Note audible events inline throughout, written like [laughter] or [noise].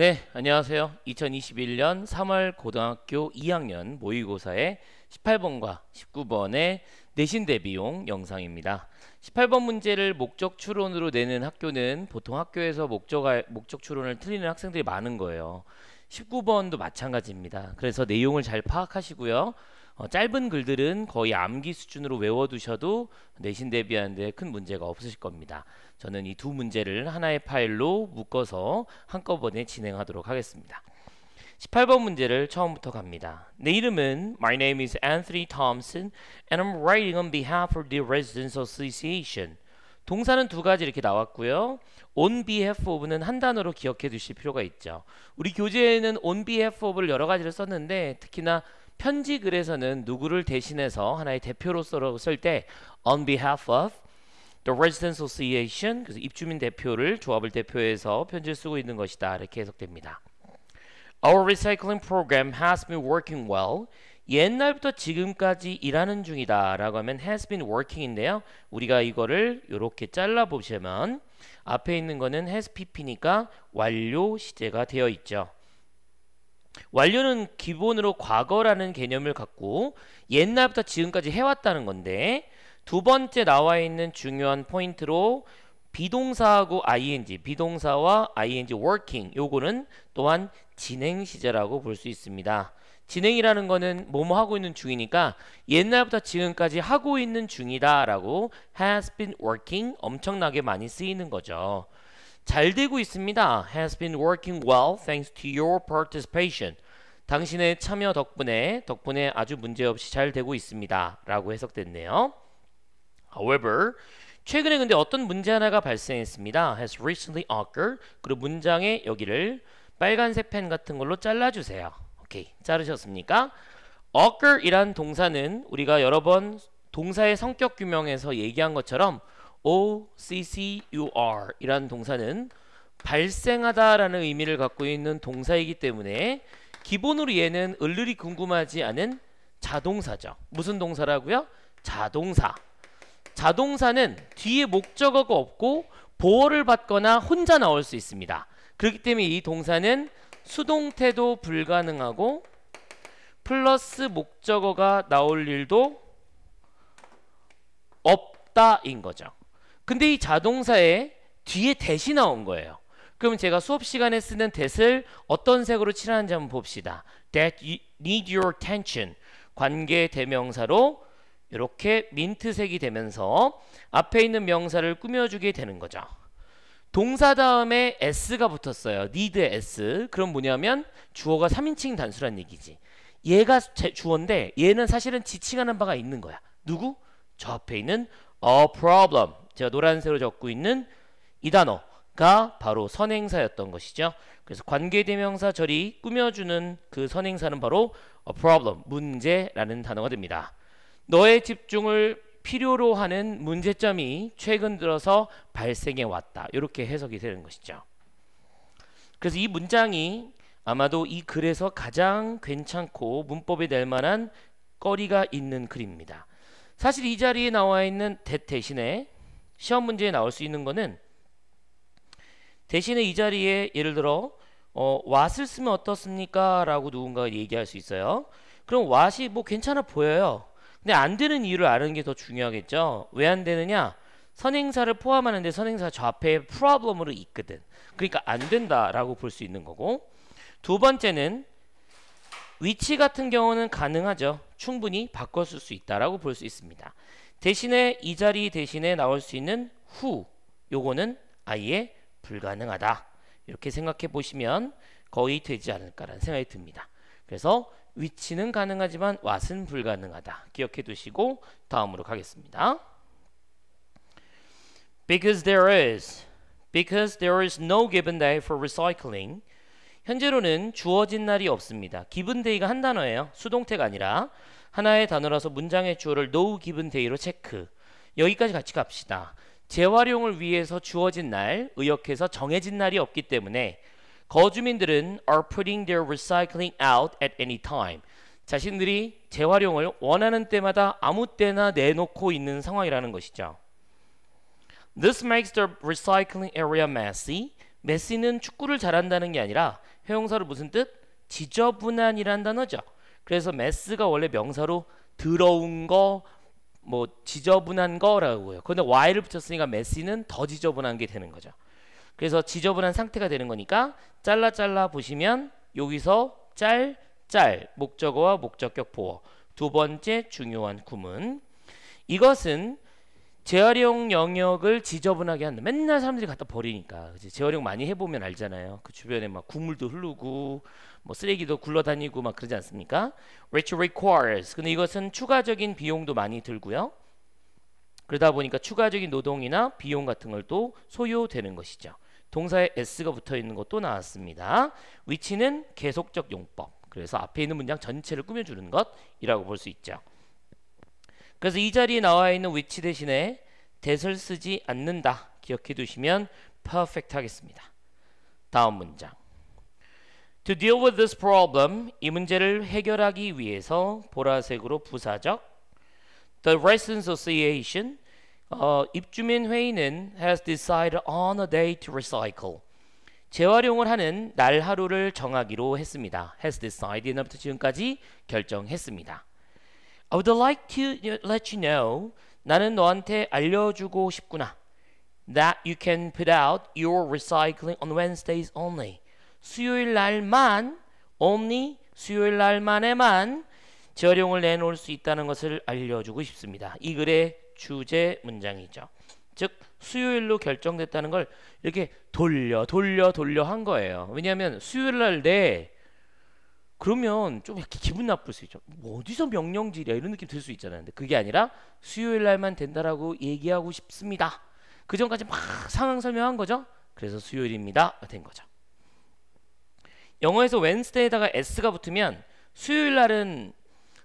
네, 안녕하세요. 2021년 3월 고등학교 2학년 모의고사의 18번과 19번의 내신 대비용 영상입니다. 18번 문제를 목적 추론으로 내는 학교는 보통 학교에서 목적, 목적 추론을 틀리는 학생들이 많은 거예요. 19번도 마찬가지입니다. 그래서 내용을 잘 파악하시고요. 어, 짧은 글들은 거의 암기 수준으로 외워두셔도 내신 대비하는데 큰 문제가 없으실 겁니다. 저는 이 두 문제를 하나의 파일로 묶어서 한꺼번에 진행하도록 하겠습니다. 18번 문제를 처음부터 갑니다. 내 이름은 My name is Anthony Thompson and I'm writing on behalf of the Residents Association. 동사는 두 가지 이렇게 나왔고요. on behalf of는 한 단어로 기억해 두실 필요가 있죠. 우리 교재에는 on behalf of를 여러 가지를 썼는데 특히나 편지 글에서는 누구를 대신해서 하나의 대표로서라고 쓸때 on behalf of The Residents Association 그래서 입주민 대표를 조합을 대표해서 편지를 쓰고 있는 것이다 이렇게 해석됩니다. Our recycling program has been working well. 옛날부터 지금까지 일하는 중이다 라고 하면 has been working인데요. 우리가 이거를 이렇게 잘라보시면 앞에 있는 거는 has pp니까 완료 시제가 되어 있죠. 완료는 기본으로 과거라는 개념을 갖고 옛날부터 지금까지 해왔다는 건데 두 번째 나와 있는 중요한 포인트로 비동사하고 ing, 비동사와 ing working 요거는 또한 진행 시제라고 볼 수 있습니다. 진행이라는 거는 뭐뭐 하고 있는 중이니까 옛날부터 지금까지 하고 있는 중이다 라고 has been working 엄청나게 많이 쓰이는 거죠. 잘 되고 있습니다. has been working well thanks to your participation. 당신의 참여 덕분에 덕분에 아주 문제없이 잘 되고 있습니다. 라고 해석됐네요. However, 최근에 근데 어떤 문제 하나가 발생했습니다. has recently occurred. 그리고 문장의 여기를 빨간색 펜 같은 걸로 잘라주세요. 오케이, 자르셨습니까? occur이란 동사는 우리가 여러 번 동사의 성격 규명에서 얘기한 것처럼 OCCUR 이라는 동사는 발생하다라는 의미를 갖고 있는 동사이기 때문에 기본으로 얘는 을르리 궁금하지 않은 자동사죠. 무슨 동사라고요? 자동사. 자동사는 뒤에 목적어가 없고 보호를 받거나 혼자 나올 수 있습니다. 그렇기 때문에 이 동사는 수동태도 불가능하고 플러스 목적어가 나올 일도 없다인 거죠. 근데 이 자동사에 뒤에 대시 나온 거예요. 그럼 제가 수업 시간에 쓰는 대을 어떤 색으로 칠하는지 한번 봅시다. That you need your attention. 관계 대명사로 이렇게 민트색이 되면서 앞에 있는 명사를 꾸며주게 되는 거죠. 동사 다음에 s가 붙었어요. n e e d s. 그럼 뭐냐면 주어가 3인칭 단수란 얘기지. 얘가 주어인데 얘는 사실은 지칭하는 바가 있는 거야. 누구? 저 앞에 있는 a problem. 제가 노란색으로 적고 있는 이 단어가 바로 선행사였던 것이죠. 그래서 관계대명사 절이 꾸며주는 그 선행사는 바로 problem, 문제라는 단어가 됩니다. 너의 집중을 필요로 하는 문제점이 최근 들어서 발생해 왔다. 이렇게 해석이 되는 것이죠. 그래서 이 문장이 아마도 이 글에서 가장 괜찮고 문법이 될 만한 거리가 있는 글입니다. 사실 이 자리에 나와 있는 대 대신에 시험 문제에 나올 수 있는 거는 대신에 이 자리에 예를 들어 어, 왓을 쓰면 어떻습니까? 라고 누군가가 얘기할 수 있어요. 그럼 왓이 뭐 괜찮아 보여요. 근데 안 되는 이유를 아는 게 더 중요하겠죠. 왜 안 되느냐? 선행사를 포함하는데 선행사 좌표에 problem으로 있거든. 그러니까 안 된다라고 볼 수 있는 거고 두 번째는 위치 같은 경우는 가능하죠. 충분히 바꿨을수 있다라고 볼 수 있습니다. 대신에 이 자리 대신에 나올 수 있는 후 요거는 아예 불가능하다. 이렇게 생각해 보시면 거의 되지 않을까라는 생각이 듭니다. 그래서 위치는 가능하지만 왓은 불가능하다. 기억해 두시고 다음으로 가겠습니다. Because there is because there is no given day for recycling 현재로는 주어진 날이 없습니다. 기분 데이가 한 단어예요. 수동태가 아니라 하나의 단어라서 문장의 주어를 no given day로 체크. 여기까지 같이 갑시다. 재활용을 위해서 주어진 날, 의역해서 정해진 날이 없기 때문에 거주민들은 are putting their recycling out at any time. 자신들이 재활용을 원하는 때마다 아무 때나 내놓고 있는 상황이라는 것이죠. This makes the recycling area messy. m e 는 축구를 잘한다는 게 아니라 회용사로 무슨 뜻? 지저분한이란 단어죠. 그래서 메스가 원래 명사로 더러운 거, 뭐 지저분한 거라고요. 그런데 y를 붙였으니까 메시는 더 지저분한 게 되는 거죠. 그래서 지저분한 상태가 되는 거니까 잘라 잘라 보시면 여기서 짤, 짤 목적어와 목적격 보어 두 번째 중요한 구문 이것은 재활용 영역을 지저분하게 한다. 맨날 사람들이 갖다 버리니까. 그치? 재활용 많이 해보면 알잖아요. 그 주변에 막 국물도 흐르고 뭐 쓰레기도 굴러다니고 막 그러지 않습니까? Which requires. 근데 이것은 추가적인 비용도 많이 들고요. 그러다 보니까 추가적인 노동이나 비용 같은 걸또 소요되는 것이죠. 동사에 s가 붙어 있는 것도 나왔습니다. 위치는 계속적 용법. 그래서 앞에 있는 문장 전체를 꾸며주는 것이라고 볼 수 있죠. 그래서 이 자리에 나와 있는 위치 대신에 대설 쓰지 않는다. 기억해 두시면 p e r 하겠습니다. 다음 문장. To deal with this problem, 이 문제를 해결하기 위해서 보라색으로 부사적 The Rights Association, 어, 입주민 회의는 has decided on a day to recycle. 재활용을 하는 날 하루를 정하기로 했습니다. has d e c i d e d 지금까지 결정했습니다. I would like to let you know. 나는 너한테 알려주고 싶구나. That you can put out your recycling on Wednesdays only. 수요일 날만, only 수요일 날만에만 재활용을 내놓을 수 있다는 것을 알려주고 싶습니다. 이 글의 주제 문장이죠. 즉 수요일로 결정됐다는 걸 이렇게 돌려 돌려 돌려 한 거예요. 왜냐하면 수요일 날내 그러면 좀 이렇게 기분 나쁠 수 있죠. 뭐 어디서 명령질이야 이런 느낌 들 수 있잖아요. 근데 그게 아니라 수요일 날만 된다라고 얘기하고 싶습니다. 그 전까지 막 상황 설명한 거죠. 그래서 수요일입니다 된 거죠. 영어에서 웬스데이에다가 s가 붙으면 수요일 날은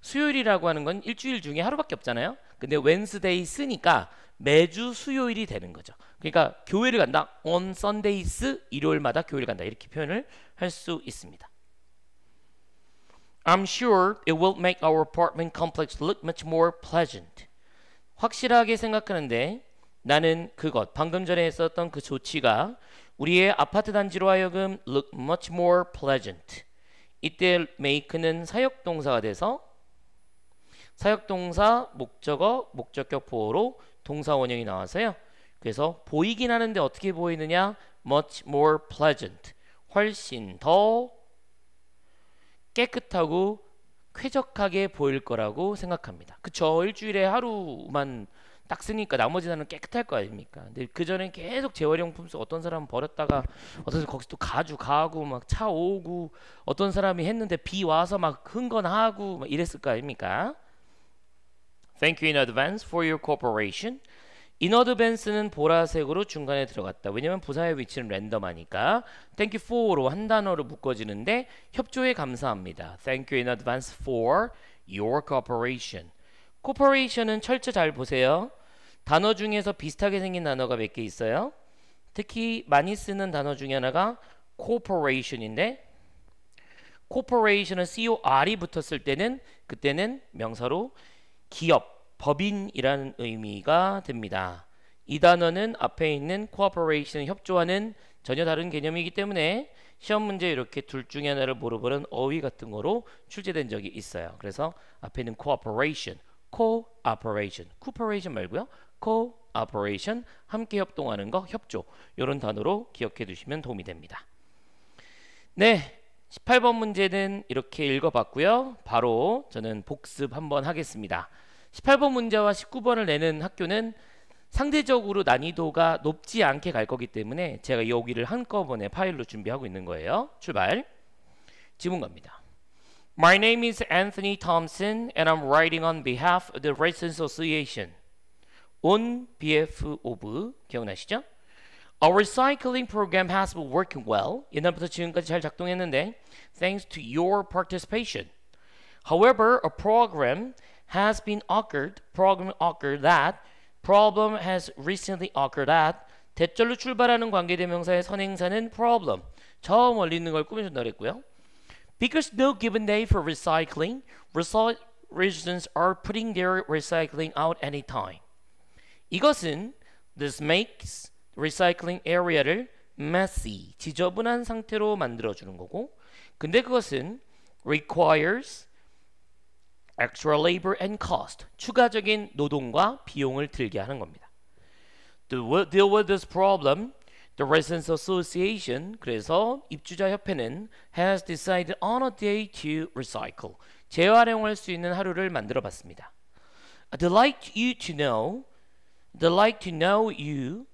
수요일이라고 하는 건 일주일 중에 하루밖에 없잖아요. 근데 웬스데이 쓰니까 매주 수요일이 되는 거죠. 그러니까 교회를 간다. on Sundays 일요일마다 교회를 간다. 이렇게 표현을 할 수 있습니다. I'm sure it will make our apartment complex look much more pleasant. 확실하게 생각하는데 나는 그것 방금 전에 했던그 조치가 우리의 아파트 단지로 하여금 look much more pleasant. 이때 make는 사역 동사가 돼서 사역 동사 목적어 목적격 보어로 동사 원형이 나와서요. 그래서 보이긴 하는데 어떻게 보이느냐? much more pleasant. 훨씬 더 깨끗하고 쾌적하게 보일 거라고 생각합니다. 그쵸? 일주일에 하루만 딱 쓰니까 나머지 날은 깨끗할 거 아닙니까? 근데 그 전에 계속 재활용품 써 어떤 사람은 버렸다가 어떤 사람 거기서 또 가주 가고 막 차 오고 어떤 사람이 했는데 비 와서 막 흥건하고 막 이랬을 거 아닙니까? Thank you in advance for your cooperation. 인어드밴스는 보라색으로 중간에 들어갔다. 왜냐면 부사의 위치는 랜덤하니까. Thank you for로 한 단어로 묶어지는데 협조에 감사합니다. Thank you in advance for your cooperation. c o o p e r a t i o n 은 철저 잘 보세요. 단어 중에서 비슷하게 생긴 단어가 몇 개 있어요. 특히 많이 쓰는 단어 중에 하나가 c o o p e r a t i o n 인데 c o o p e r a t i o n 은 COR이 붙었을 때는 그때는 명사로 기업 법인이라는 의미가 됩니다. 이 단어는 앞에 있는 cooperation 협조와는 전혀 다른 개념이기 때문에 시험 문제 이렇게 둘 중에 하나를 물어보는 어휘 같은 거로 출제된 적이 있어요. 그래서 앞에 있는 cooperation, cooperation, cooperation 말고요. cooperation 함께 협동하는 거 협조 이런 단어로 기억해 두시면 도움이 됩니다. 네. 18번 문제는 이렇게 읽어봤고요. 바로 저는 복습 한번 하겠습니다. 18번 문제와 19번을 내는 학교는 상대적으로 난이도가 높지 않게 갈 거기 때문에 제가 여기를 한꺼번에 파일로 준비하고 있는 거예요. 출발. 지문 갑니다. My name is Anthony Thompson and I'm writing on behalf of the Rights Association on behalf of 기억나시죠? Our recycling program has been working well. 옛날부터 지금까지 잘 작동했는데 thanks to your participation. However, a program has been occurred, problem occurred that, problem has recently occurred That. 대절로 출발하는 관계대명사의 선행사는 problem. 처음 올리는 걸 꾸며준다 그랬고요. Because no given day for recycling, residents are putting their recycling out anytime. 이것은 this makes recycling area를 messy, 지저분한 상태로 만들어주는 거고 근데 그것은 requires extra labor and cost, 추가적인 노동과 비용을 들게 하는 겁니다. To deal with this problem, the Residents Association, 그래서 입주자 협회는 has decided on a day to recycle, 재활용할 수 있는 하루를 만들어 봤습니다. I'd like you to know, I'd like to know you,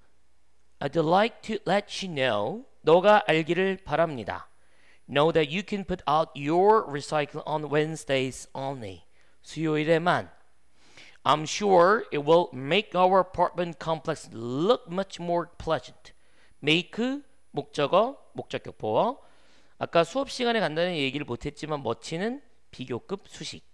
I'd like to let you know, 너가 알기를 바랍니다. Know that you can put out your recycle on Wednesdays only. 수요일에만. I'm sure it will make our apartment complex look much more pleasant. make 목적어 목적격 보어 아까 수업 시간에 간단히 얘기를 못했지만 멋지는 비교급 수식.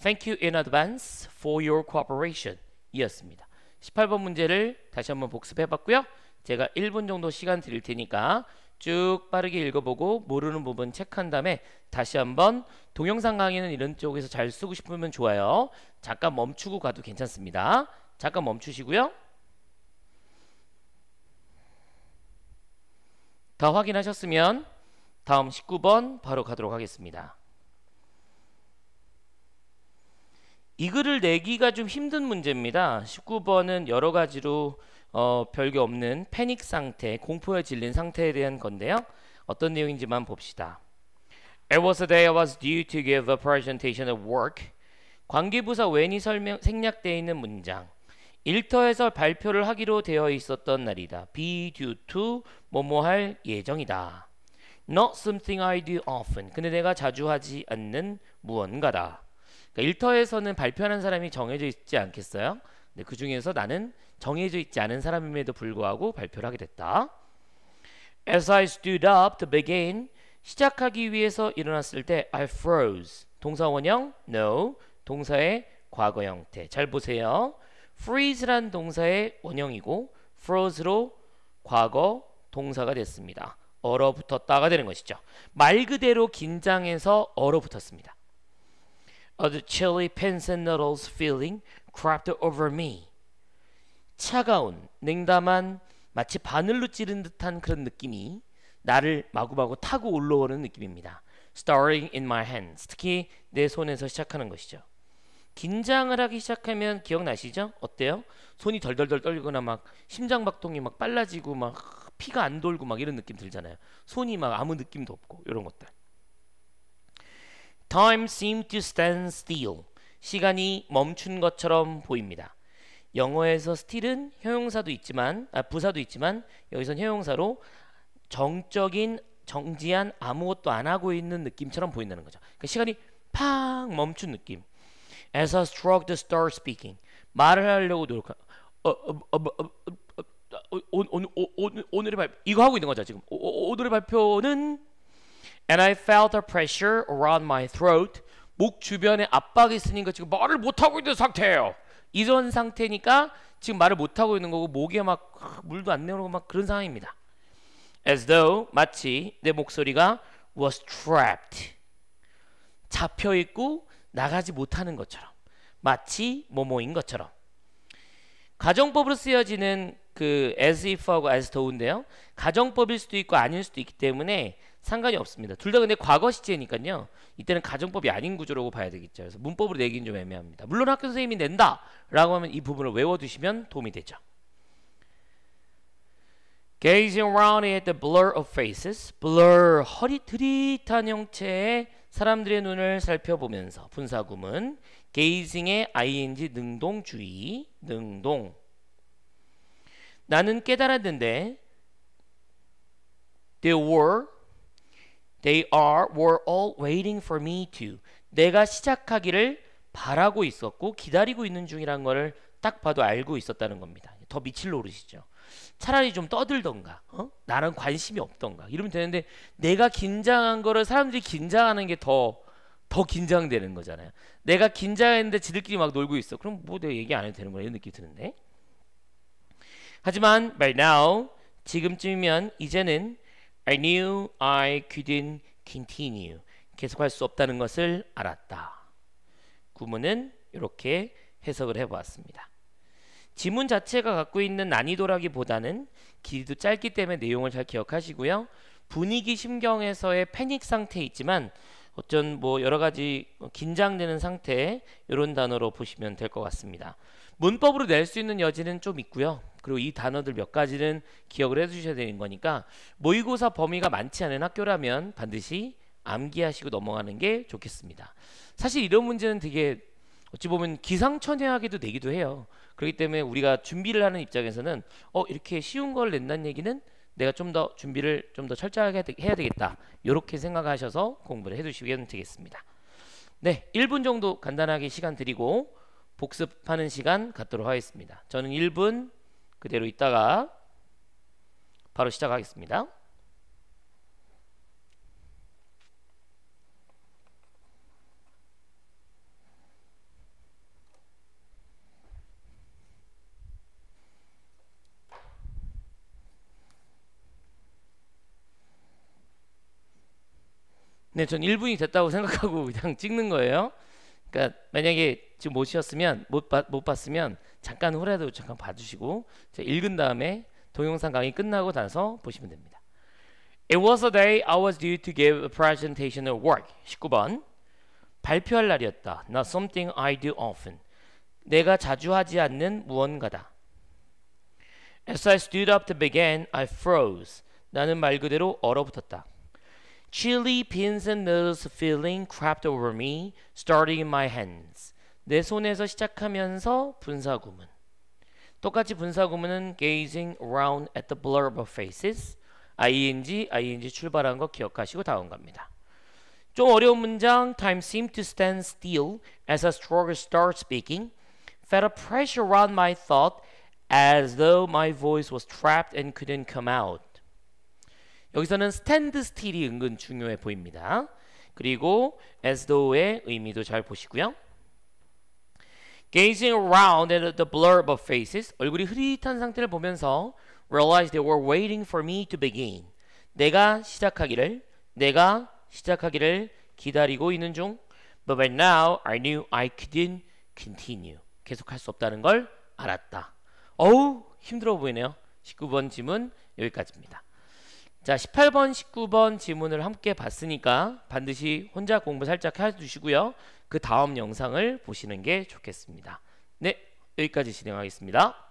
Thank you in advance for your cooperation 이었습니다. 18번 문제를 다시 한번 복습해봤고요. 제가 1분 정도 시간 드릴 테니까 쭉 빠르게 읽어보고 모르는 부분 체크한 다음에 다시 한번 동영상 강의는 이런 쪽에서 잘 쓰고 싶으면 좋아요. 잠깐 멈추고 가도 괜찮습니다. 잠깐 멈추시고요. 다 확인하셨으면 다음 19번 바로 가도록 하겠습니다. 이 글을 내기가 좀 힘든 문제입니다. 19번은 여러 가지로 어, 별게 없는 패닉 상태, 공포에 질린 상태에 대한 건데요. 어떤 내용인지만 봅시다. It was t day I was due to give a presentation at work. 관계부사 when이 설명, 생략되어 있는 문장. 일터에서 발표를 하기로 되어 있었던 날이다. be due to 뭐 뭐 할 예정이다. not something I do often. 근데 내가 자주 하지 않는 무언가다. 그러니까 일터에서는 발표하는 사람이 정해져 있지 않겠어요? 근데 그 중에서 나는 정해져 있지 않은 사람임에도 불구하고 발표를 하게 됐다. As I stood up to begin 시작하기 위해서 일어났을 때 I froze 동사 원형 no 동사의 과거 형태 잘 보세요. freeze란 동사의 원형이고 froze로 과거 동사가 됐습니다. 얼어붙었다가 되는 것이죠. 말 그대로 긴장해서 얼어붙었습니다. A chilly pins and needles feeling crept over me. 차가운, 냉담한 마치 바늘로 찌른 듯한 그런 느낌이 나를 마구마구 타고 올라오는 느낌입니다. Starting in my hands. 특히 내 손에서 시작하는 것이죠. 긴장을 하기 시작하면 기억나시죠? 어때요? 손이 덜덜덜 떨거나 막 심장박동이 막 빨라지고 막 피가 안 돌고 막 이런 느낌 들잖아요. 손이 막 아무 느낌도 없고 이런 것들. Time seemed to stand still. 시간이 멈춘 것처럼 보입니다. 영어에서 still은 형용사도 있지만 아, 부사도 있지만 여기선 형용사로 정적인 정지한 아무것도 안 하고 있는 느낌처럼 보인다는 거죠. 그 시간이 팡 멈춘 느낌. As I struck the star speaking. 말을 하려고 노력. 오늘 의 발표 이거 하고 있는 거죠 지금. 오늘의 발표는 And I felt a pressure around my throat. 목 주변에 압박이 있으니까 지금 말을 못 하고 있는 상태예요. 이런 상태니까 지금 말을 못 하고 있는 거고 목에 막 물도 안 내오고 려막 그런 상황입니다. As though 마치 내 목소리가 was trapped 잡혀 있고 나가지 못하는 것처럼 마치 뭐뭐인 것처럼 가정법으로 쓰여지는 그 as if하고 as though인데요. 가정법일 수도 있고 아닐 수도 있기 때문에 상관이 없습니다. 둘 다 근데 과거 시제니까요. 이때는 가정법이 아닌 구조라고 봐야 되겠죠. 그래서 문법으로 내긴 좀 애매합니다. 물론 학교 선생님이 낸다라고 하면 이 부분을 외워두시면 도움이 되죠. Gazing around at the blur of faces, blur 허리트릿한 형체의 사람들의 눈을 살펴보면서 분사구문 gazing의 ing 능동 주의 능동 나는 깨달았는데 there were They are, were all waiting for me to. 내가 시작하기를 바라고 있었고 기다리고 있는 중이란 거를 딱 봐도 알고 있었다는 겁니다. 더 미칠 노릇이죠. 차라리 좀 떠들던가 어? 나는 관심이 없던가 이러면 되는데 내가 긴장한 거를 사람들이 긴장하는 게 더 더 긴장되는 거잖아요 내가 긴장했는데 지들끼리 막 놀고 있어 그럼 뭐 내가 얘기 안 해도 되는 거야 이런 느낌이 드는데 하지만 by now 지금쯤이면 이제는 I knew I couldn't continue. 계속할 수 없다는 것을 알았다. 구문은 이렇게 해석을 해보았습니다. 지문 자체가 갖고 있는 난이도라기보다는 길이도 짧기 때문에 내용을 잘 기억하시고요. 분위기 심경에서의 패닉 상태이지만 어쩐 뭐 여러 가지 긴장되는 상태 이런 단어로 보시면 될 것 같습니다. 문법으로 낼 수 있는 여지는 좀 있고요. 그리고 이 단어들 몇 가지는 기억을 해주셔야 되는 거니까 모의고사 범위가 많지 않은 학교라면 반드시 암기하시고 넘어가는 게 좋겠습니다. 사실 이런 문제는 되게 어찌 보면 기상천외하게도 되기도 해요. 그렇기 때문에 우리가 준비를 하는 입장에서는 어 이렇게 쉬운 걸 낸다는 얘기는 내가 좀 더 준비를 좀 더 철저하게 해야 되겠다 이렇게 생각하셔서 공부를 해두시면 되겠습니다. 네 1분 정도 간단하게 시간 드리고 복습하는 시간 갖도록 하겠습니다. 저는 1분 그대로 있다가 바로 시작하겠습니다. 네, 전 1분이 됐다고 생각하고 [laughs] 그냥 찍는 거예요. 그러니까 만약에 지금 못 쉬었으면 못, 바, 못 봤으면 잠깐 후라도 잠깐 봐주시고 읽은 다음에 동영상 강의 끝나고 나서 보시면 됩니다. It was a day I was due to give a presentation at work. 19번 발표할 날이었다. Not something I do often. 내가 자주 하지 않는 무언가다. As I stood up to begin, I froze. 나는 말 그대로 얼어붙었다. Chilly pins and needles feeling crept over me, starting in my hands. 내 손에서 시작하면서 분사 구문. 똑같이 분사 구문은 gazing round at the blurb of faces, ing, ing 출발한 거 기억하시고 다음 갑니다. 좀 어려운 문장 time seemed to stand still as I struggled start speaking. Felt a pressure around my thought as though my voice was trapped and couldn't come out. 여기서는 stand still이 은근 중요해 보입니다. 그리고 as though의 의미도 잘 보시고요. Gazing around at the blurb of faces, 얼굴이 흐릿한 상태를 보면서 realized they were waiting for me to begin. 내가 시작하기를, 내가 시작하기를 기다리고 있는 중. But by now I knew I couldn't continue. 계속할 수 없다는 걸 알았다. 어우 힘들어 보이네요. 19번 지문 여기까지입니다. 자 18번, 19번 지문을 함께 봤으니까 반드시 혼자 공부 살짝 해주시고요. 그 다음 영상을 보시는 게 좋겠습니다. 네, 여기까지 진행하겠습니다.